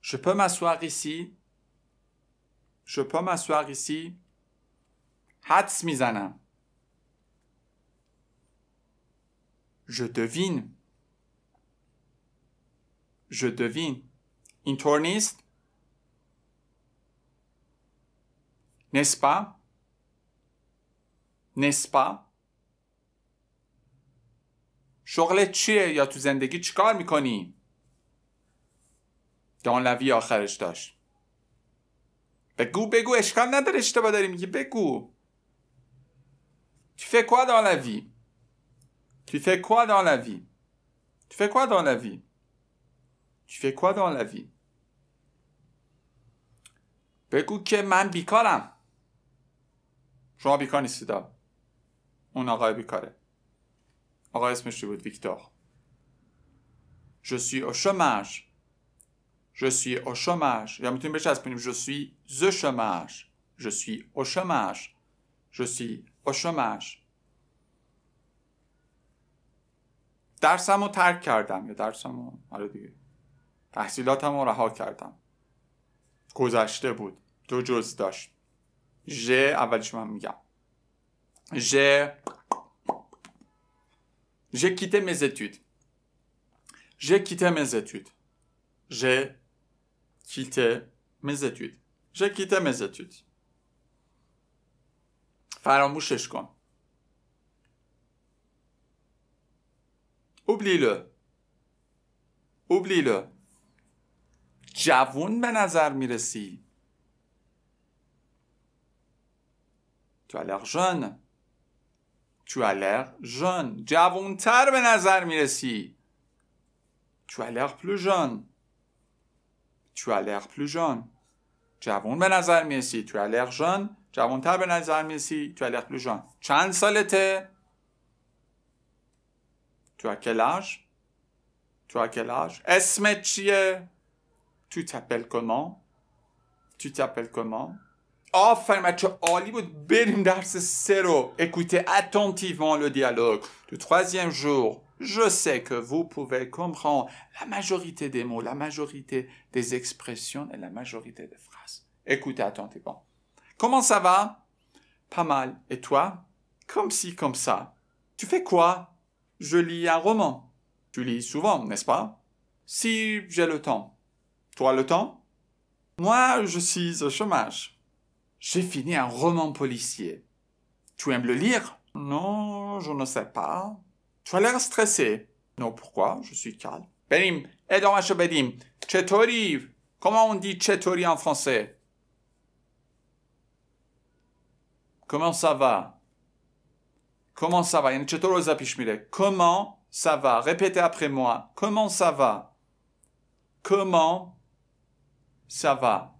Je peux m'asseoir ici. Je peux m'asseoir ici. Hats misana. Je devine. Je devine. In nest N'est-ce pas? N'est-ce pas? شغلت چیه یا تو زندگی چیکار میکنی؟ دانلوی آخرش داشت بگو بگو اشکال نداره اشتباه داری میگه بگو تو فکوا دانلوی تو فکوا دانلوی تو فکوا دانلوی تو فکوا دانلوی بگو که من بیکارم شما بیکار نیستید اون آقای بیکاره آقای اسمش چی بود ویکتور جسی او je suis au chômage یا میتونیم بچسبونیم je suis the chômage je suis au chômage je suis au chômage درسم رو ترک کردم یا درسم رو آره دیگه تحصیلاتم رو رها کردم گذشته بود دو جز داشت ژ اولش من میگم ژ ژ کیته مز اتود ژ کیته مز اتود ژ quitté mes études. J'ai quitté mes études. فراموشش کن. Oublie-le. Oublie-le. جوون Benazar Miresi. Tu as l'air jeune. Tu as l'air jeune. جوونتر tar benazar miresi. Tu as l'air plus jeune. Tu as l'air plus jeune. J'avoue, je me sens mieux ici. Tu as l'air jeune. J'avoue, je me sens mieux ici. Tu as l'air plus jeune. Combien de ans as-tu? as quel âge? Tu as quel âge? Ton nom Tu t'appelles Comment Tu t'appelles Comment te nommes-tu? Bien, c'était super. Allons 3e. Ecoutez attentivement le dialogue. Le 3e jour. Je sais que vous pouvez comprendre la majorité des mots, la majorité des expressions et la majorité des phrases. Écoutez attentivement. Comment ça va Pas mal. Et toi Comme si, comme ça. Tu fais quoi Je lis un roman. Tu lis souvent, n'est-ce pas Si j'ai le temps. Toi le temps Moi, je suis au chômage. J'ai fini un roman policier. Tu aimes le lire Non, je ne sais pas. Tu as l'air stressé. Non, pourquoi Je suis calme. Benim, aide-moi, Benim. Chetori. Comment on dit chetori en français Comment ça va Comment ça va Comment ça va Répétez après moi. Comment ça va Comment ça va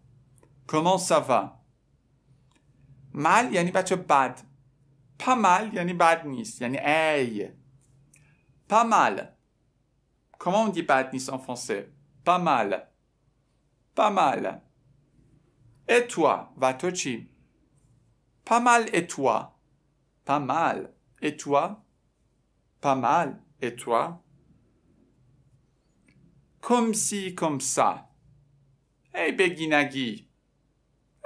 Comment ça va Mal, yani bad. Pas mal, yani bad a yani hey. Pas mal. Comment on dit badnis en français Pas mal. Pas mal. Et toi, Vatochi Pas mal et toi Pas mal. Et toi Pas mal. Et toi Comme si, comme ça. Hey, Beginagi.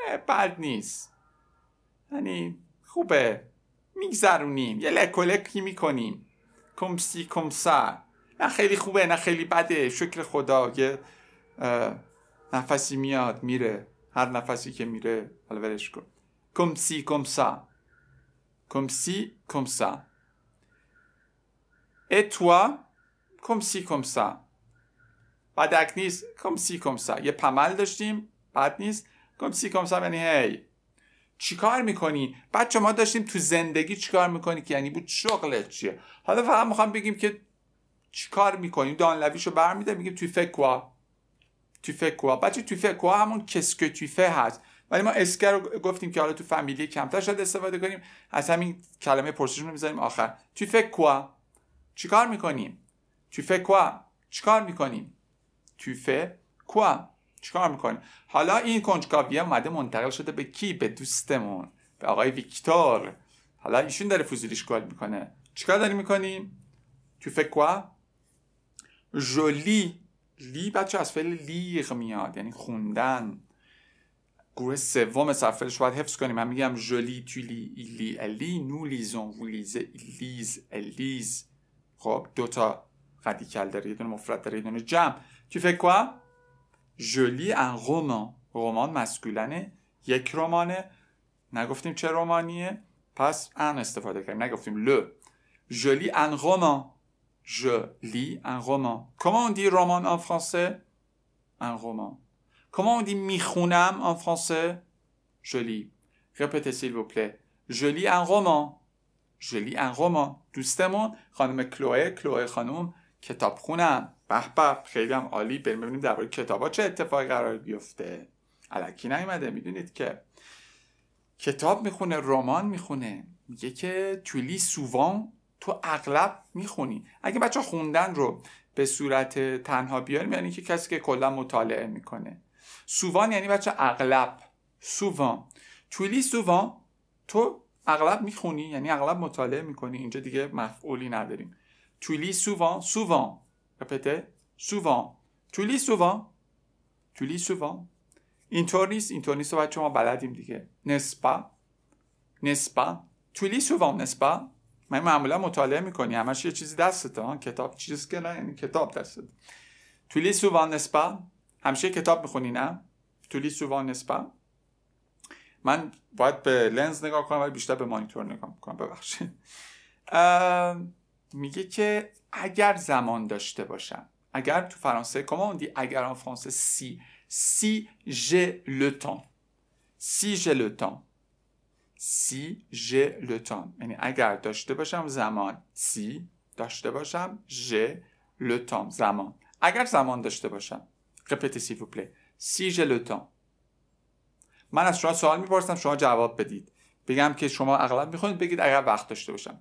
Hey, badnis. یعنی خوبه میگذرونیم یه میکنیم کمسی کمسا نه خیلی خوبه نه خیلی بده شکر خدا یه نفسی میاد میره هر نفسی که میره حالا ولش کن کمسی کمسا کمسی کمسا سا کمسی کمسا بدک کم سا نیست کمسی کمسا یه پمل داشتیم بد نیست کمسی کمسا کم سا یعنی هی چیکار میکنی بچه ما داشتیم تو زندگی چیکار میکنی که یعنی بود شغلت چیه حالا فقط میخوام بگیم که چیکار میکنی رو برمیده میگیم توی فکوا توی فکوا بچه توی فکوا همون کسکه توی هست ولی ما اسکر رو گفتیم که حالا تو فامیلی کمتر شد استفاده کنیم از همین کلمه پرسش رو میذاریم آخر توی فکوا چیکار میکنیم توی فکوا چیکار میکنیم توی فکوا چیکار میکنیم حالا این کنجکاوی اومده منتقل شده به کی به دوستمون به آقای ویکتور حالا ایشون داره فوزیلیش گل میکنه چیکار داریم میکنیم تو فکر کوا جولی لی بچه از فعل لیغ میاد یعنی خوندن گروه سوم سفرش باید حفظ کنیم من میگم جولی تولی ایلی الی نو لیزون لیز الیز خب دوتا قدیکل داره یه دونه مفرد داره یه دونه جمع تو فکر جولی ان رمان رومان مسکولنه یک رومانه نگفتیم چه رومانیه پس ان استفاده کردیم نگفتیم ل جولی ان رومان جولی ان رومان کمان دی رومان آن فرانسه ان رومان کمان دی میخونم آن فرانسه جولی رپته سیل و جولی ان رومان جولی ان رومان دوستمون خانم کلوه کلوه خانم کتاب خونم به خیلی هم عالی بریم ببینیم درباره کتابا چه اتفاقی قرار بیفته علکی نیومده میدونید که کتاب میخونه رمان میخونه میگه که تولی سووان تو اغلب میخونی اگه بچه خوندن رو به صورت تنها بیاریم یعنی که کسی که کلا مطالعه میکنه سووان یعنی بچه اغلب سووان تولی سووان تو اغلب میخونی یعنی اغلب مطالعه میکنی اینجا دیگه مفعولی نداریم تولی سووان سووان Répétez. Souvent. Tu lis souvent. Tu lis souvent. اینطور نیست اینطور نیست و ما بلدیم دیگه نسپ نسپا تو لی سووام من معمولا مطالعه میکنی همش یه چیزی دستت ها کتاب چیز که نه کتاب دستت تو لی نسپ همیشه کتاب میخونی نه تو لی نسپ من باید به لنز نگاه کنم ولی بیشتر به مانیتور نگاه ببخشید میگه که اگر زمان داشته باشم اگر تو فرانسه کماندی اگر آن فرانسه سی سی جه لطان سی جه لطان سی جه لطان یعنی اگر داشته باشم زمان سی داشته باشم جه لطان زمان اگر زمان داشته باشم رپیتی سی vous سی جه لطان من از شما سوال میپرسم شما جواب بدید بگم که شما اغلب میخونید بگید اگر وقت داشته باشم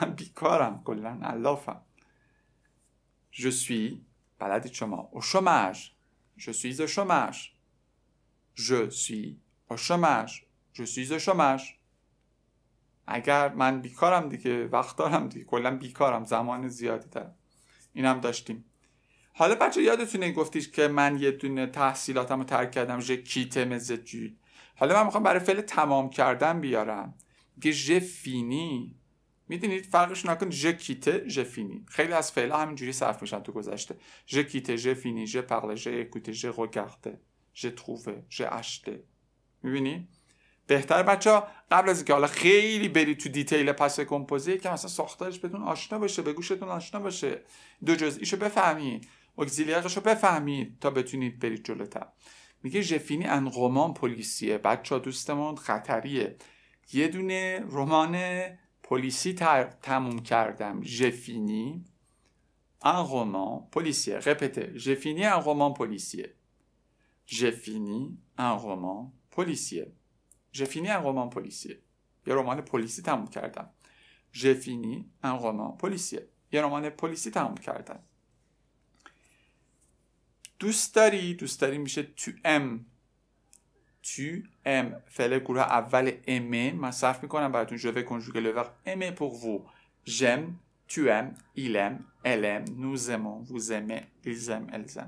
من بیکارم کلا الافم Je suis بلدید شما او chômage Je suis au chômage Je suis au Je suis اگر من بیکارم دیگه وقت دارم دیگه کلا بیکارم زمان زیادی دارم اینم داشتیم حالا بچه یادتونه گفتیش که من یه دونه تحصیلاتم رو ترک کردم ژ کیته مزجود حالا من میخوام برای فعل تمام کردن بیارم میگه جه فینی میدونید فرقش نکن ژ کیته خیلی از فعلا همینجوری صرف میشن تو گذشته ژ کیته ژ فینی ژ پرله ژ اکوته ژ ژ ژ اشته میبینی بهتر بچه قبل از اینکه حالا خیلی برید تو دیتیل پس کمپوزی که مثلا ساختارش بهتون آشنا باشه به گوشتون آشنا باشه دو جزئیشو بفهمید اگزیلیرش رو بفهمید تا بتونید برید جلوتر میگه ژفینی رمان پلیسیه بچه دوستمون خطریه یه دونه رمان پلیسی تموم کردم ژفینی un roman policier. Répétez, j'ai fini un roman policier. J'ai fini un roman policier. J'ai fini یه رمان پلیسی تموم کردم. ژفینی fini un roman policier. یه رمان پلیسی تموم کردم. دوست داری دوست داری میشه تو ام tu ام فعل گروه اول aimer من صرف میکنم براتون je vais conjuguer le verbe aimer pour vous j'aime tu aimes il aime elle aime nous aimons vous aimez ils aiment elles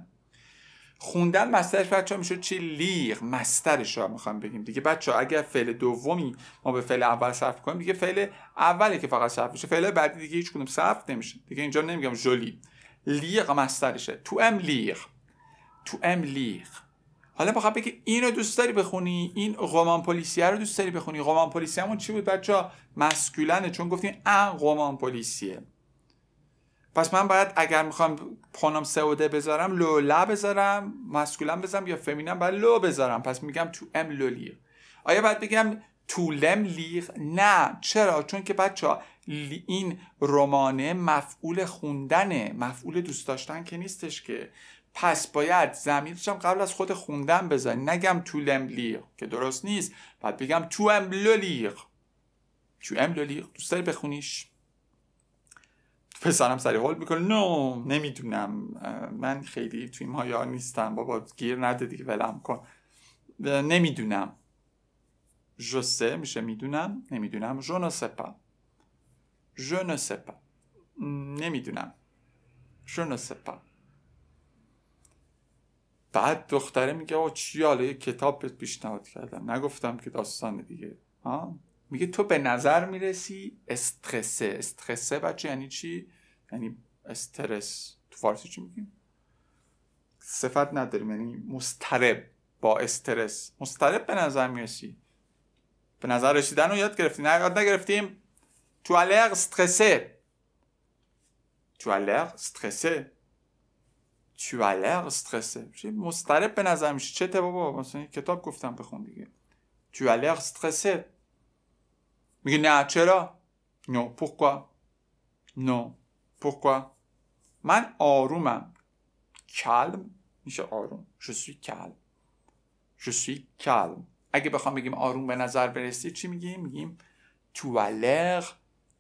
خوندن مسترش بچه ها میشه چی لیر مسترش ها میخوام بگیم دیگه بچه ها اگر فعل دومی ما به فعل اول صرف کنیم دیگه فعل اولی که فقط صرف میشه فعل بعدی دیگه هیچ کدوم صرف نمیشه دیگه اینجا نمیگم جولی لیغ مسترشه تو ام لیر تو ام لیر حالا بگی بگه اینو دوست داری بخونی این قمان پلیسیه رو دوست داری بخونی قمان پلیسیه همون چی بود بچه مسکولنه چون گفتیم ان قمان پلیسیه پس من باید اگر میخوام پانام سوده بذارم لولا بذارم مسکولن بذارم یا فمینم باید لو بذارم پس میگم تو ام لولیغ آیا باید بگم تو لم لیغ نه چرا چون که بچه این رمانه مفعول خوندنه مفعول دوست داشتن که نیستش که پس باید زمینش قبل از خود خوندن بزنی نگم تو لملیق که درست نیست بعد بگم تو املولیق تو املولیق دوست داری بخونیش پسرم سری حال میکنه نو نمیدونم من خیلی تو این نیستم بابا گیر نده دیگه ولم کن نمیدونم جسه میشه میدونم نمیدونم جنو سپا نمیدونم جنو سپا بعد دختره میگه آقا چی حالا یه کتاب بهت پیشنهاد کردم نگفتم که داستان دیگه ها میگه تو به نظر میرسی استرسه استرسه بچه یعنی چی یعنی استرس تو فارسی چی میگیم صفت نداریم یعنی مسترب با استرس مسترب به نظر میرسی به نظر رسیدن رو یاد گرفتی نه یاد نگرفتیم تو علیق استرسه تو علیق استرسه tu استرسه چی بله؟ مسترب به نظر میشه چه بابا مثلا کتاب گفتم بخون دیگه تو as بله؟ میگه نه چرا نو پوکوا نو پوکوا من آرومم کلم میشه آروم جو کلم calme کلم اگه بخوام بگیم آروم به نظر برسی چی میگیم میگیم تو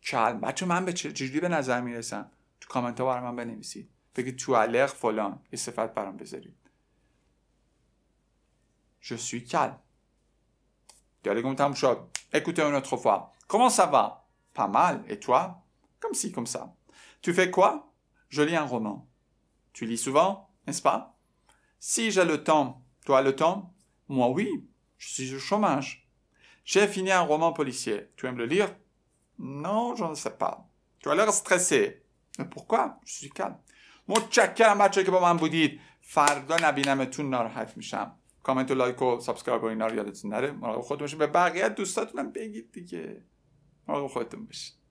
کلم بچه من به چجوری به نظر میرسم تو کامنت ها برای من بنویسید que tu بگید تو علق فلان یه صفت برام بذارید Je suis calme. Tu as Dialogue en écoute Écoutez une autre fois. Comment ça va Pas mal. Et toi Comme si, comme ça. Tu fais quoi Je lis un roman. Tu lis souvent, n'est-ce pas Si j'ai le temps, toi le temps Moi oui, je suis au chômage. J'ai fini un roman policier. Tu aimes le lire Non, je ne sais pas. Tu as l'air stressé. Mais pourquoi Je suis calme. متشکرم بچه که با من بودید فردا نبینمتون ناراحت میشم کامنت و لایک و سابسکرایب و اینا رو یادتون نره مراقب خودتون باشین به بقیه دوستاتونم بگید دیگه مراقب خودتون باشین